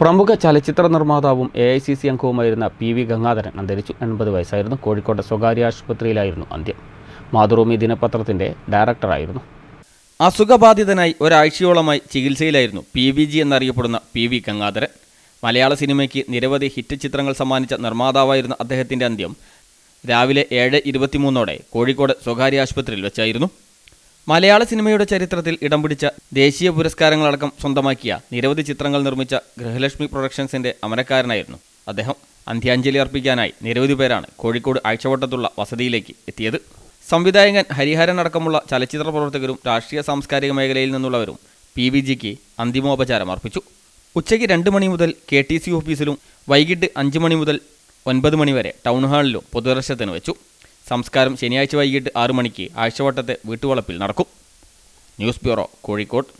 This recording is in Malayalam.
പ്രമുഖ ചലച്ചിത്ര നിർമ്മാതാവും എ ഐ സി സി അംഗവുമായിരുന്ന പി വി ഗംഗാധരൻ അന്തരിച്ചു എൺപത് വയസ്സായിരുന്നു കോഴിക്കോട് സ്വകാര്യ ആശുപത്രിയിലായിരുന്നു അന്ത്യം മാതൃഭൂമി ദിനപത്രത്തിന്റെ ഡയറക്ടറായിരുന്നു അസുഖബാധിതനായി ഒരാഴ്ചയോളമായി ചികിത്സയിലായിരുന്നു പി വി ജി എന്നറിയപ്പെടുന്ന പി വി ഗംഗാധരൻ മലയാള സിനിമയ്ക്ക് നിരവധി ഹിറ്റ് ചിത്രങ്ങൾ സമ്മാനിച്ച നിർമ്മാതാവായിരുന്ന അദ്ദേഹത്തിന്റെ അന്ത്യം രാവിലെ ഏഴ് ഇരുപത്തിമൂന്നോടെ കോഴിക്കോട് സ്വകാര്യ ആശുപത്രിയിൽ വെച്ചായിരുന്നു മലയാള സിനിമയുടെ ചരിത്രത്തിൽ ഇടം പിടിച്ച ദേശീയ പുരസ്കാരങ്ങളടക്കം സ്വന്തമാക്കിയ നിരവധി ചിത്രങ്ങൾ നിർമ്മിച്ച ഗൃഹലക്ഷ്മി പ്രൊഡക്ഷൻസിന്റെ അമരക്കാരനായിരുന്നു അദ്ദേഹം അന്ത്യാഞ്ജലി അർപ്പിക്കാനായി നിരവധി പേരാണ് കോഴിക്കോട് ആഴ്ചവട്ടത്തുള്ള വസതിയിലേക്ക് എത്തിയത് സംവിധായകൻ ഹരിഹരൻ അടക്കമുള്ള ചലച്ചിത്ര പ്രവർത്തകരും രാഷ്ട്രീയ സാംസ്കാരിക മേഖലയിൽ നിന്നുള്ളവരും പി വി ജിക്ക് അന്തിമോപചാരം അർപ്പിച്ചു ഉച്ചയ്ക്ക് രണ്ട് മണി മുതൽ കെ ടി സി ഓഫീസിലും വൈകിട്ട് അഞ്ച് മണി മുതൽ ഒൻപത് മണിവരെ ടൗൺ ഹാളിലും പൊതുദർശനത്തിന് വെച്ചു സംസ്കാരം ശനിയാഴ്ച വൈകിട്ട് ആറു മണിക്ക് ആഴ്ചവട്ടത്തെ വീട്ടുവളപ്പിൽ നടക്കും ന്യൂസ് ബ്യൂറോ കോഴിക്കോട്